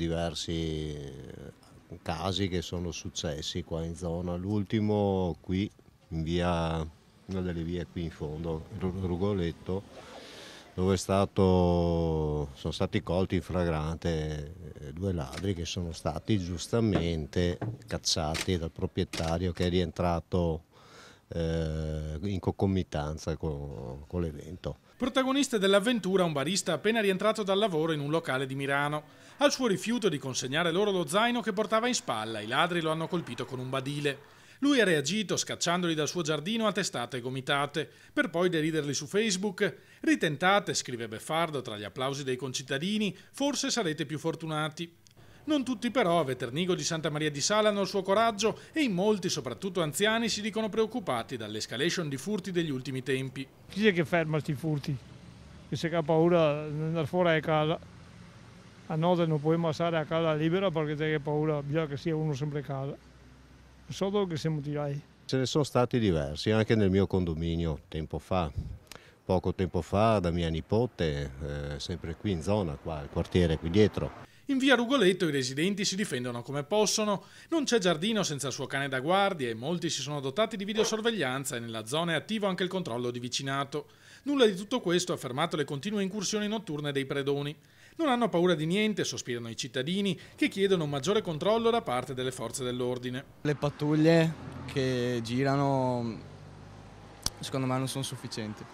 diversi eh, casi che sono successi qua in zona. L'ultimo qui in via, una delle vie qui in fondo, Rugoletto, dove stato, sono stati colti in fragrante eh, due ladri che sono stati giustamente cacciati dal proprietario che è rientrato eh, in concomitanza con, con l'evento. Protagonista dell'avventura un barista appena rientrato dal lavoro in un locale di Milano. Al suo rifiuto di consegnare loro lo zaino che portava in spalla, i ladri lo hanno colpito con un badile. Lui ha reagito scacciandoli dal suo giardino a testate e gomitate, per poi deriderli su Facebook. Ritentate, scrive Beffardo tra gli applausi dei concittadini, forse sarete più fortunati. Non tutti però, a Veternigo di Santa Maria di Sala hanno il suo coraggio e in molti, soprattutto anziani, si dicono preoccupati dall'escalation di furti degli ultimi tempi. Chi è che ferma questi furti? Che se ha paura di andare fuori a casa, a notte non puoi passare a casa libera perché c'è paura, bisogna che sia uno sempre a casa. Non so dove siamo tirati. Ce ne sono stati diversi, anche nel mio condominio, tempo fa poco tempo fa da mia nipote, eh, sempre qui in zona, qua, al quartiere qui dietro. In via Rugoletto i residenti si difendono come possono. Non c'è giardino senza il suo cane da guardia e molti si sono dotati di videosorveglianza e nella zona è attivo anche il controllo di vicinato. Nulla di tutto questo ha fermato le continue incursioni notturne dei predoni. Non hanno paura di niente, sospirano i cittadini, che chiedono un maggiore controllo da parte delle forze dell'ordine. Le pattuglie che girano secondo me non sono sufficienti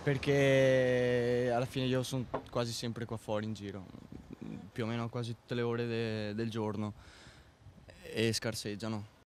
perché alla fine io sono quasi sempre qua fuori in giro più o meno quasi tutte le ore de del giorno e scarseggiano.